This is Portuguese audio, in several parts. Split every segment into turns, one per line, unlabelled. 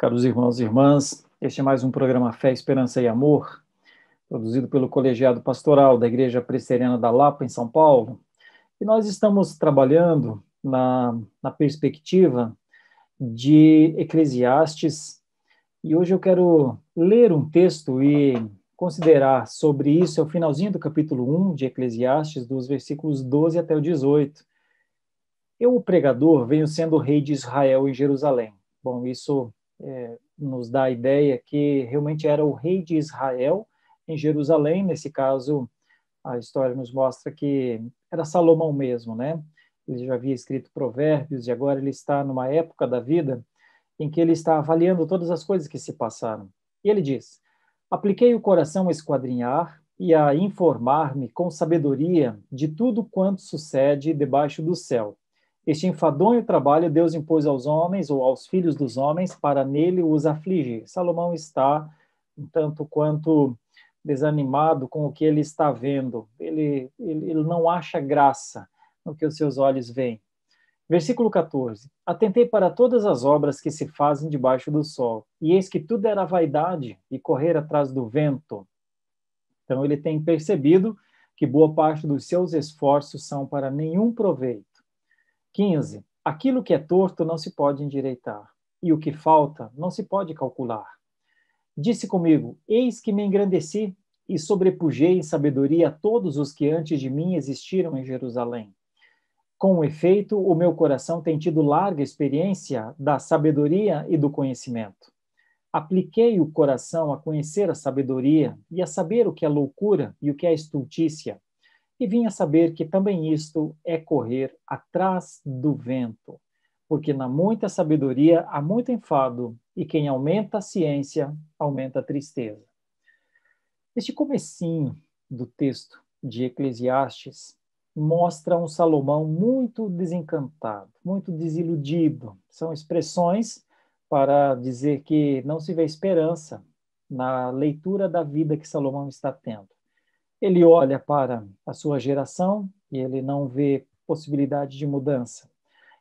Caros irmãos e irmãs, este é mais um programa Fé, Esperança e Amor, produzido pelo Colegiado Pastoral da Igreja Presteriana da Lapa, em São Paulo. E nós estamos trabalhando na, na perspectiva de Eclesiastes, e hoje eu quero ler um texto e considerar sobre isso, é o finalzinho do capítulo 1 de Eclesiastes, dos versículos 12 até o 18. Eu, o pregador, venho sendo rei de Israel em Jerusalém. Bom, isso é, nos dá a ideia que realmente era o rei de Israel em Jerusalém. Nesse caso, a história nos mostra que era Salomão mesmo, né? Ele já havia escrito provérbios e agora ele está numa época da vida em que ele está avaliando todas as coisas que se passaram. E ele diz: Apliquei o coração a esquadrinhar e a informar-me com sabedoria de tudo quanto sucede debaixo do céu este enfadonho trabalho Deus impôs aos homens ou aos filhos dos homens para nele os afligir. Salomão está um tanto quanto desanimado com o que ele está vendo. Ele, ele, ele não acha graça no que os seus olhos veem. Versículo 14: Atentei para todas as obras que se fazem debaixo do sol, e eis que tudo era vaidade e correr atrás do vento. Então ele tem percebido que boa parte dos seus esforços são para nenhum proveito. 15. Aquilo que é torto não se pode endireitar, e o que falta não se pode calcular. Disse comigo: Eis que me engrandeci e sobrepujei em sabedoria a todos os que antes de mim existiram em Jerusalém. Com efeito, o meu coração tem tido larga experiência da sabedoria e do conhecimento. Apliquei o coração a conhecer a sabedoria e a saber o que é loucura e o que é estultícia e vinha saber que também isto é correr atrás do vento, porque na muita sabedoria há muito enfado, e quem aumenta a ciência aumenta a tristeza. Este comecinho do texto de Eclesiastes mostra um Salomão muito desencantado, muito desiludido. São expressões para dizer que não se vê esperança na leitura da vida que Salomão está tendo. Ele olha para a sua geração e ele não vê possibilidade de mudança.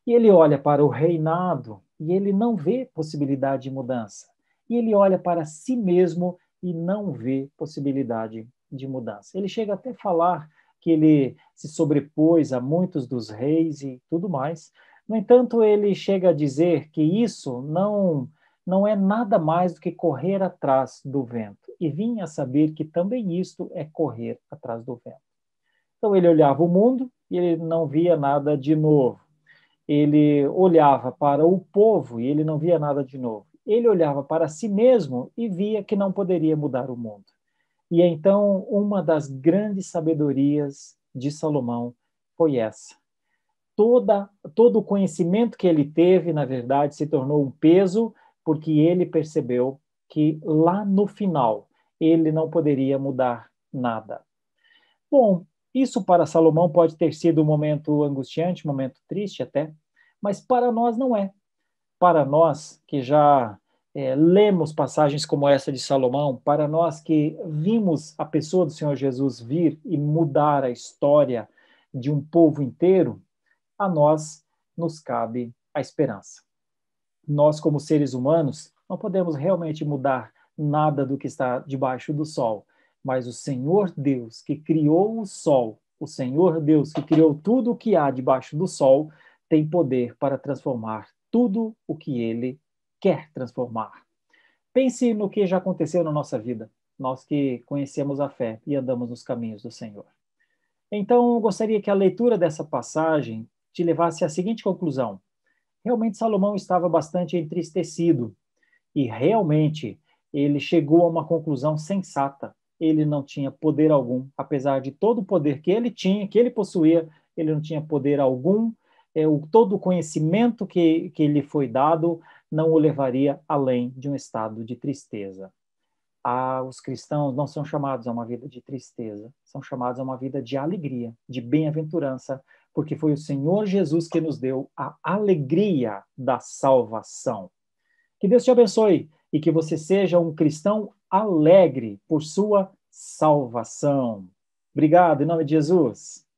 E ele olha para o reinado e ele não vê possibilidade de mudança. E ele olha para si mesmo e não vê possibilidade de mudança. Ele chega até a falar que ele se sobrepôs a muitos dos reis e tudo mais. No entanto, ele chega a dizer que isso não não é nada mais do que correr atrás do vento. E vinha a saber que também isto é correr atrás do vento. Então ele olhava o mundo e ele não via nada de novo. Ele olhava para o povo e ele não via nada de novo. Ele olhava para si mesmo e via que não poderia mudar o mundo. E então uma das grandes sabedorias de Salomão foi essa. Toda, todo o conhecimento que ele teve, na verdade, se tornou um peso porque ele percebeu que lá no final ele não poderia mudar nada. Bom, isso para Salomão pode ter sido um momento angustiante, um momento triste até, mas para nós não é. Para nós que já é, lemos passagens como essa de Salomão, para nós que vimos a pessoa do Senhor Jesus vir e mudar a história de um povo inteiro, a nós nos cabe a esperança nós, como seres humanos, não podemos realmente mudar nada do que está debaixo do sol, mas o Senhor Deus que criou o sol, o Senhor Deus que criou tudo o que há debaixo do sol, tem poder para transformar tudo o que ele quer transformar. Pense no que já aconteceu na nossa vida, nós que conhecemos a fé e andamos nos caminhos do Senhor. Então, eu gostaria que a leitura dessa passagem te levasse à seguinte conclusão: realmente Salomão estava bastante entristecido e realmente ele chegou a uma conclusão sensata. Ele não tinha poder algum, apesar de todo o poder que ele tinha, que ele possuía, ele não tinha poder algum. É, o, todo o conhecimento que, que lhe foi dado não o levaria além de um estado de tristeza. Ah, os cristãos não são chamados a uma vida de tristeza, são chamados a uma vida de alegria, de bem-aventurança, porque foi o Senhor Jesus que nos deu a alegria da salvação. Que Deus te abençoe e que você seja um cristão alegre por sua salvação. Obrigado, em nome de Jesus.